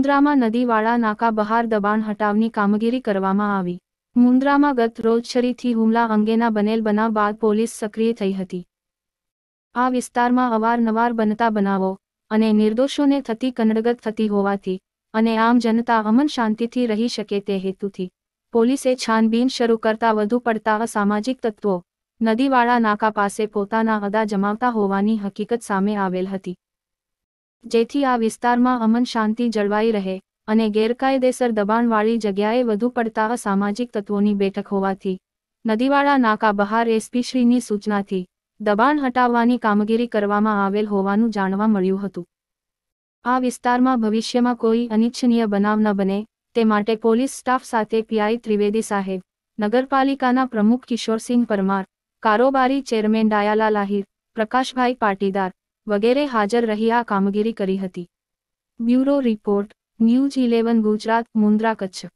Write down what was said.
મુન્દ્રામાં નદીવાળા નાકા બહાર દબાણ હટાવની કામગીરી કરવામાં આવી મુન્દ્રામાં ગત રોજ છરીથી હુમલા અંગેના બનેલ બનાવ બાદ પોલીસ સક્રિય થઈ હતી આ વિસ્તારમાં અવારનવાર બનતા બનાવો અને નિર્દોષોને થતી કનડગત થતી હોવાથી અને આમ જનતા અમન શાંતિથી રહી શકે તે હેતુથી પોલીસે છાનબીન શરૂ કરતા વધુ પડતા અસામાજિક તત્વો નદીવાળા નાકા પાસે પોતાના અદા જમાવતા હોવાની હકીકત સામે આવેલ હતી જેથી આ વિસ્તારમાં અમન શાંતિ જળવાઈ રહે અને ગેરકાયદેસર દબાણવાળી જગ્યાએ વધુ પડતા સામાજિક તત્વોની બેઠક હોવાથી નદીવાળા નાકા બહાર એસપીશ્રીની સૂચનાથી દબાણ હટાવવાની કામગીરી કરવામાં આવેલ હોવાનું જાણવા મળ્યું હતું આ વિસ્તારમાં ભવિષ્યમાં કોઈ અનિચ્છનીય બનાવ ન બને તે માટે પોલીસ સ્ટાફ સાથે પીઆઈ ત્રિવેદી સાહેબ નગરપાલિકાના પ્રમુખ કિશોરસિંહ પરમાર કારોબારી ચેરમેન ડાયાલા આહિર પ્રકાશભાઈ પાટીદાર વગેરે હાજર રહી આ કામગીરી કરી હતી bureau report news eleven Gujarat Mundra Kutch